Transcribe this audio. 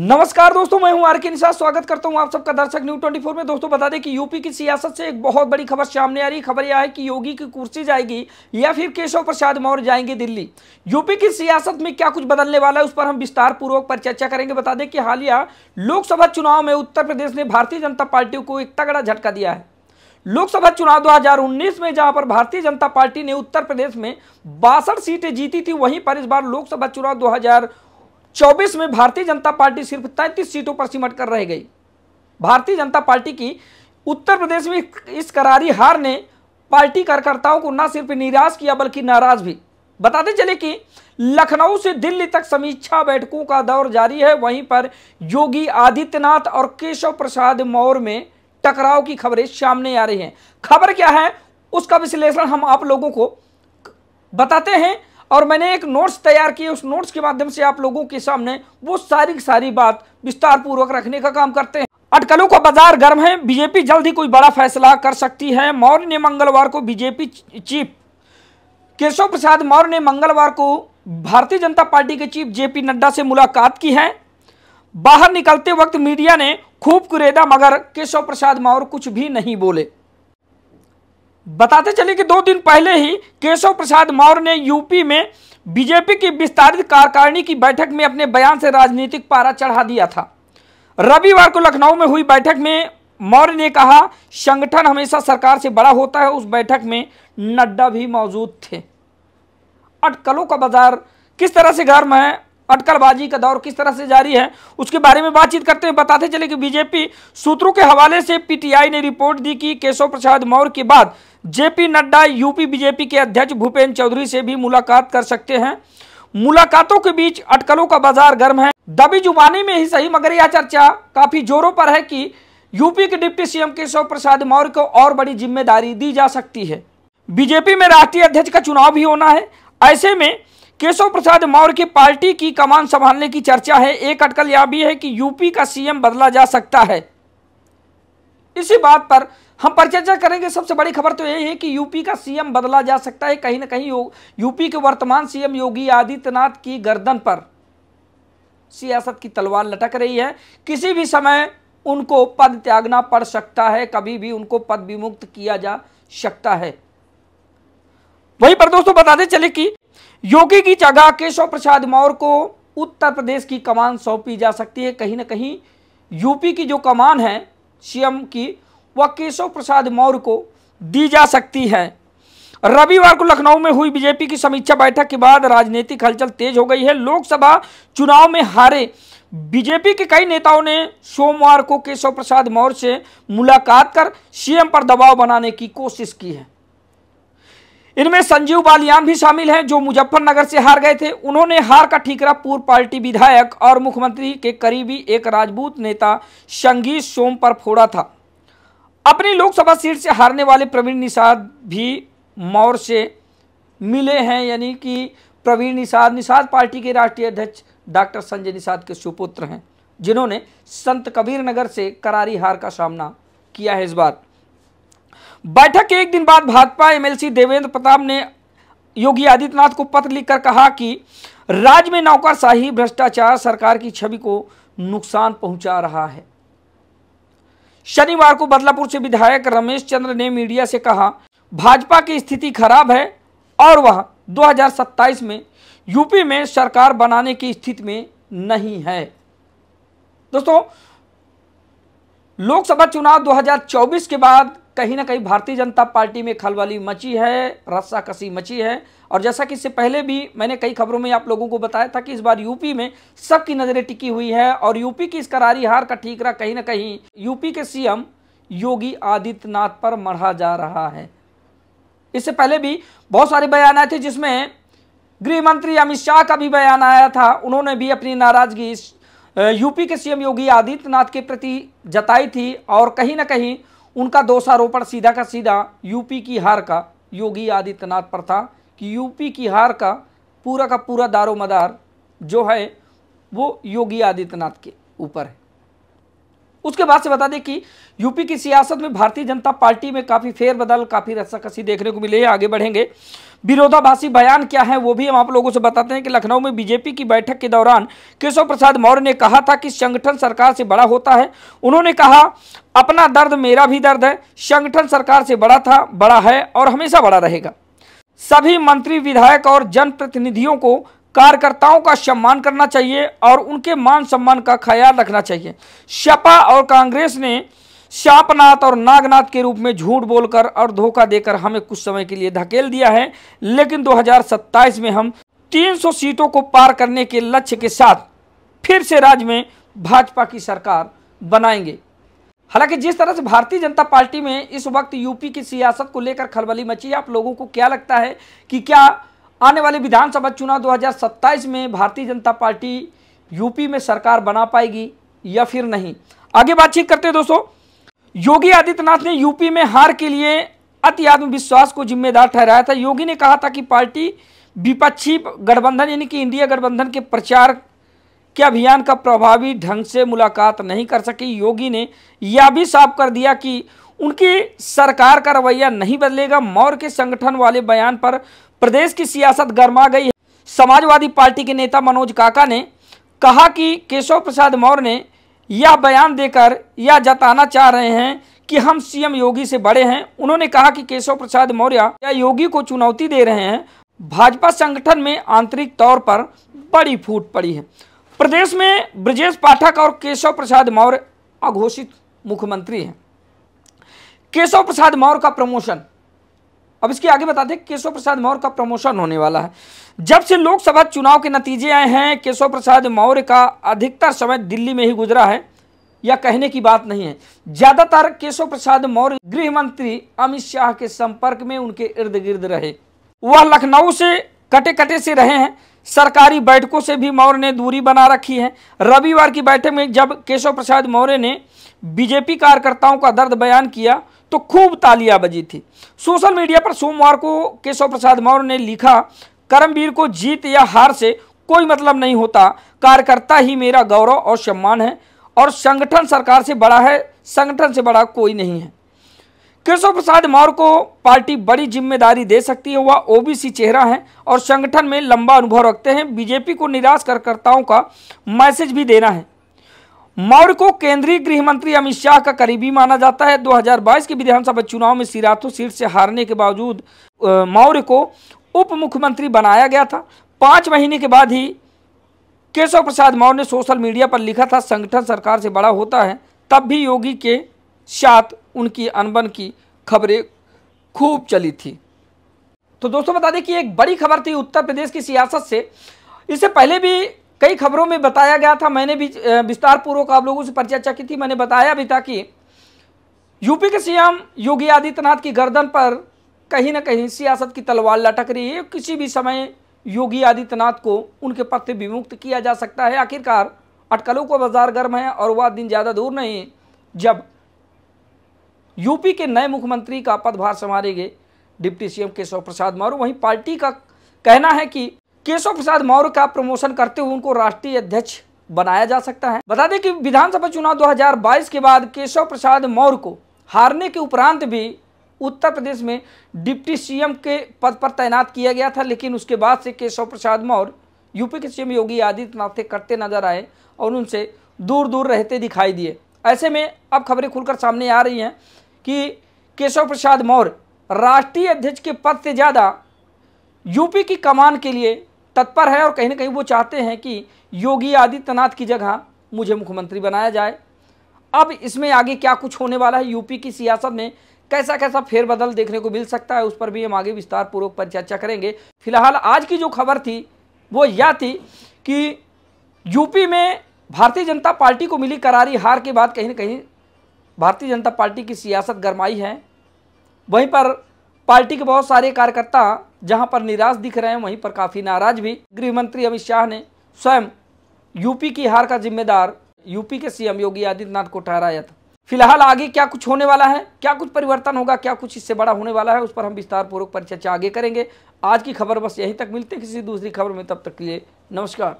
नमस्कार दोस्तों मैं हूं आर के निशा स्वागत करता हूं आप सबका दर्शक न्यूज 24 में दोस्तों बता दें कि यूपी की सियासत से एक बहुत बड़ी खबर सामने आ रही खबर यह है कि योगी की कुर्सी जाएगी या फिर केशव प्रसाद मौर्य जाएंगे दिल्ली यूपी की सियासत में क्या कुछ बदलने वाला है उस पर हम विस्तार पूर्वक पर चर्चा करेंगे बता दें कि हालिया लोकसभा चुनाव में उत्तर प्रदेश ने भारतीय जनता पार्टी को एक तगड़ा झटका दिया है लोकसभा चुनाव 2019 में जहां पर भारतीय जनता पार्टी ने उत्तर प्रदेश में बासठ सीटें जीती थी वहीं पर इस बार लोकसभा चुनाव चौबीस में भारतीय जनता पार्टी सिर्फ तैंतीस सीटों पर सिमट कर रह गई भारतीय जनता पार्टी की उत्तर प्रदेश में इस करारी हार ने पार्टी कार्यकर्ताओं को न सिर्फ निराश किया बल्कि नाराज भी बताते चले कि लखनऊ से दिल्ली तक समीक्षा बैठकों का दौर जारी है वहीं पर योगी आदित्यनाथ और केशव प्रसाद मौर्य में टकराव की खबरें सामने आ रही हैं खबर क्या है उसका विश्लेषण हम आप लोगों को बताते हैं और मैंने एक नोट्स तैयार किए उस नोट्स के माध्यम से आप लोगों के सामने वो सारी सारी बात विस्तार पूर्वक रखने का काम करते हैं अटकलों का बाजार गर्म है बीजेपी जल्द ही कोई बड़ा फैसला कर सकती है मौर्य ने मंगलवार को बीजेपी चीफ केशव प्रसाद मौर्य ने मंगलवार को भारतीय जनता पार्टी के चीफ जेपी नड्डा से मुलाकात की है बाहर निकलते वक्त मीडिया ने खूब कुरेदा मगर केशव प्रसाद मौर्य कुछ भी नहीं बोले बताते चले कि दो दिन पहले ही केशव प्रसाद मौर्य ने यूपी में बीजेपी की विस्तारित कार्यकारिणी की बैठक में अपने बयान से राजनीतिक पारा चढ़ा दिया था रविवार को लखनऊ में हुई बैठक में मौर्य ने कहा संगठन हमेशा सरकार से बड़ा होता है उस बैठक में नड्डा भी मौजूद थे अटकलों का बाजार किस तरह से गर्म है अटकलबाजी का दौर किस तरह से जारी है उसके बारे में बातचीत करते हुए बताते चले कि बीजेपी सूत्रों के हवाले से पीटीआई ने रिपोर्ट दी कि केशव प्रसाद मौर्य के बाद जेपी नड्डा यूपी बीजेपी के अध्यक्ष भूपेन्द्र चौधरी से भी मुलाकात कर सकते हैं मुलाकातों के बीच अटकलों का बाजार गर्म है दबी जुबानी में ही सही मगर यह चर्चा काफी जोरों पर है कि यूपी के डिप्टी सीएम केशव प्रसाद मौर्य को और बड़ी जिम्मेदारी दी जा सकती है बीजेपी में राष्ट्रीय अध्यक्ष का चुनाव भी होना है ऐसे में केशव प्रसाद मौर्य की पार्टी की कमान संभालने की चर्चा है एक अटकल यह भी है कि यूपी का सीएम बदला जा सकता है इसी बात पर हम परिचर्चा करेंगे सबसे बड़ी खबर तो यही है कि यूपी का सीएम बदला जा सकता है कहीं ना कहीं यूपी के वर्तमान सीएम योगी आदित्यनाथ की गर्दन पर सियासत की तलवार लटक रही है किसी भी समय उनको पद त्यागना पड़ सकता है कभी भी उनको पद विमुक्त किया जा सकता है वहीं पर दोस्तों बता दें चले कि योगी की जगह केशव प्रसाद मौर्य को उत्तर प्रदेश की कमान सौंपी जा सकती है कहीं ना कहीं यूपी की जो कमान है सीएम की व केशव प्रसाद मौर्य को दी जा सकती है रविवार को लखनऊ में हुई बीजेपी की समीक्षा बैठक के बाद राजनीतिक हलचल तेज हो गई है लोकसभा चुनाव में हारे बीजेपी के कई नेताओं ने सोमवार को केशव प्रसाद मौर्य से मुलाकात कर सीएम पर दबाव बनाने की कोशिश की है इनमें संजीव बालियान भी शामिल हैं जो मुजफ्फरनगर से हार गए थे उन्होंने हार का ठीकरा पूर्व पार्टी विधायक और मुख्यमंत्री के करीबी एक राजपूत नेता संगीत सोम पर फोड़ा था अपनी लोकसभा सीट से हारने वाले प्रवीण निषाद भी मौर से मिले हैं यानी कि प्रवीण निषाद निषाद पार्टी के राष्ट्रीय अध्यक्ष डॉक्टर संजय निषाद के सुपुत्र हैं जिन्होंने संत कबीर नगर से करारी हार का सामना किया है इस बार बैठक के एक दिन बाद भाजपा एमएलसी देवेंद्र प्रताप ने योगी आदित्यनाथ को पत्र लिखकर कहा कि राज्य में नौकरशाही भ्रष्टाचार सरकार की छवि को नुकसान पहुंचा रहा है शनिवार को बदलापुर से विधायक रमेश चंद्र ने मीडिया से कहा भाजपा की स्थिति खराब है और वह 2027 में यूपी में सरकार बनाने की स्थिति में नहीं है दोस्तों लोकसभा चुनाव 2024 के बाद कहीं ना कहीं भारतीय जनता पार्टी में खलबली मची है रस्साकसी मची है और जैसा कि इससे पहले भी मैंने कई खबरों में आप लोगों को बताया था कि इस बार यूपी में सबकी नज़रें टिकी हुई है और यूपी की इस करारी हार का ठीकरा कहीं ना कहीं यूपी के सीएम योगी आदित्यनाथ पर मढ़ा जा रहा है इससे पहले भी बहुत सारे बयान आए थे जिसमें गृह मंत्री अमित शाह का भी बयान आया था उन्होंने भी अपनी नाराजगी यूपी के सीएम योगी आदित्यनाथ के प्रति जताई थी और कहीं ना कहीं उनका दोषारोपण सीधा का सीधा यूपी की हार का योगी आदित्यनाथ पर था कि यूपी की हार का पूरा का पूरा दारोमदार जो है वो योगी आदित्यनाथ के ऊपर है उसके बाद से बता दें कि यूपी की सियासत में भारतीय जनता पार्टी में काफ़ी फेरबदल काफ़ी रस्साकसी देखने को मिले आगे बढ़ेंगे विरोधाभासी बयान क्या है वो भी हम आप लोगों से बताते हैं कि लखनऊ में बीजेपी की बैठक के दौरान केशव प्रसाद मौर्य ने कहा था कि संगठन सरकार से बड़ा होता है उन्होंने कहा अपना दर्द मेरा भी दर्द है संगठन सरकार से बड़ा था बड़ा है और हमेशा बड़ा रहेगा सभी मंत्री विधायक और जनप्रतिनिधियों को कार्यकर्ताओं का सम्मान करना चाहिए और उनके मान सम्मान का ख्याल रखना चाहिए सपा और कांग्रेस ने शापनाथ और नागनाथ के रूप में झूठ बोलकर और धोखा देकर हमें कुछ समय के लिए धकेल दिया है लेकिन 2027 में हम 300 सीटों को पार करने के लक्ष्य के साथ फिर से राज्य में भाजपा की सरकार बनाएंगे हालांकि जिस तरह से भारतीय जनता पार्टी में इस वक्त यूपी की सियासत को लेकर खलबली मची आप लोगों को क्या लगता है कि क्या आने वाले विधानसभा चुनाव 2027 में भारतीय जनता पार्टी यूपी में सरकार बना पाएगी या फिर नहीं आगे बातचीत करते दोस्तों योगी आदित्यनाथ ने यूपी में हार के लिए अति आत्मविश्वास को जिम्मेदार ठहराया था योगी ने कहा था कि पार्टी विपक्षी गठबंधन यानी कि इंडिया गठबंधन के प्रचार के अभियान का प्रभावी ढंग से मुलाकात नहीं कर सकी योगी ने यह भी साफ कर दिया कि उनकी सरकार का रवैया नहीं बदलेगा मौर्य के संगठन वाले बयान पर प्रदेश की सियासत गर्मा गई है समाजवादी पार्टी के नेता मनोज काका ने कहा कि केशव प्रसाद मौर्य ने यह बयान देकर यह जताना चाह रहे हैं कि हम सीएम योगी से बड़े हैं उन्होंने कहा कि केशव प्रसाद मौर्य या योगी को चुनौती दे रहे हैं भाजपा संगठन में आंतरिक तौर पर बड़ी फूट पड़ी है प्रदेश में ब्रजेश पाठक और केशव प्रसाद मौर्य अघोषित मुख्यमंत्री हैं केशव प्रसाद मौर्य का प्रमोशन अब इसके आगे बता दें केशव प्रसाद मौर्य का प्रमोशन होने वाला है जब से लोकसभा चुनाव के नतीजे आए हैं केशव प्रसाद मौर्य का अधिकतर समय दिल्ली में ही गुजरा है या कहने की बात नहीं है ज्यादातर केशव प्रसाद मौर्य गृह मंत्री अमित शाह के संपर्क में उनके इर्द गिर्द रहे वह लखनऊ से कटे कटे से रहे हैं सरकारी बैठकों से भी मौर्य ने दूरी बना रखी है रविवार की बैठक में जब केशव प्रसाद मौर्य ने बीजेपी कार्यकर्ताओं का दर्द बयान किया तो खूब तालियां बजी थी सोशल मीडिया पर सोमवार को केशव प्रसाद मौर्य ने लिखा करमवीर को जीत या हार से कोई मतलब नहीं होता कार्यकर्ता ही मेरा गौरव और सम्मान है और संगठन सरकार से बड़ा है संगठन से बड़ा कोई नहीं है केशव प्रसाद मौर्य को पार्टी बड़ी जिम्मेदारी दे सकती है वह ओबीसी चेहरा है और संगठन में लंबा अनुभव रखते हैं बीजेपी को निराश कार्यकर्ताओं का मैसेज भी देना है मौर्य को केंद्रीय गृह मंत्री अमित शाह का करीबी माना जाता है 2022 के विधानसभा चुनाव में सिराथू सीट से हारने के बावजूद मौर्य को उप मुख्यमंत्री बनाया गया था पाँच महीने के बाद ही केशव प्रसाद मौर्य ने सोशल मीडिया पर लिखा था संगठन सरकार से बड़ा होता है तब भी योगी के साथ उनकी अनबन की खबरें खूब चली थी तो दोस्तों बता दें कि एक बड़ी खबर थी उत्तर प्रदेश की सियासत से इससे पहले भी कई खबरों में बताया गया था मैंने भी विस्तार पूर्वक आप लोगों से परिचर्चा की थी मैंने बताया भी था कि यूपी के सीएम योगी आदित्यनाथ की गर्दन पर कहीं ना कहीं सियासत की तलवार लटक रही है किसी भी समय योगी आदित्यनाथ को उनके पद से विमुक्त किया जा सकता है आखिरकार अटकलों को बाजार गर्म है और वह दिन ज़्यादा दूर नहीं जब यूपी के नए मुख्यमंत्री का पदभार संभालेंगे डिप्टी सीएम केशव प्रसाद मौर्य वहीं पार्टी का कहना है कि केशव प्रसाद मौर्य का प्रमोशन करते हुए उनको राष्ट्रीय अध्यक्ष बनाया जा सकता है बता दें कि विधानसभा चुनाव 2022 के बाद केशव प्रसाद मौर्य को हारने के उपरांत भी उत्तर प्रदेश में डिप्टी सीएम के पद पर तैनात किया गया था लेकिन उसके बाद से केशव प्रसाद मौर्य यूपी के सीएम योगी आदित्यनाथ से करते नजर आए और उनसे दूर दूर रहते दिखाई दिए ऐसे में अब खबरें खुलकर सामने आ रही हैं कि केशव प्रसाद मौर्य राष्ट्रीय अध्यक्ष के पद से ज़्यादा यूपी की कमान के लिए तत्पर है और कहीं ना कहीं वो चाहते हैं कि योगी आदित्यनाथ की जगह मुझे मुख्यमंत्री बनाया जाए अब इसमें आगे क्या कुछ होने वाला है यूपी की सियासत में कैसा कैसा फेरबदल देखने को मिल सकता है उस पर भी हम आगे विस्तार पूर्वक पर चर्चा करेंगे फिलहाल आज की जो खबर थी वो यह थी कि यूपी में भारतीय जनता पार्टी को मिली करारी हार के बाद कहीं ना कहीं भारतीय जनता पार्टी की सियासत गरमाई है वहीं पर पार्टी के बहुत सारे कार्यकर्ता जहां पर निराश दिख रहे हैं वहीं पर काफ़ी नाराज भी गृह मंत्री अमित शाह ने स्वयं यूपी की हार का जिम्मेदार यूपी के सीएम योगी आदित्यनाथ को ठहराया था फिलहाल आगे क्या कुछ होने वाला है क्या कुछ परिवर्तन होगा क्या कुछ इससे बड़ा होने वाला है उस पर हम विस्तार पूर्वक परिचर्चा आगे करेंगे आज की खबर बस यहीं तक मिलते किसी दूसरी खबर में तब तक के लिए नमस्कार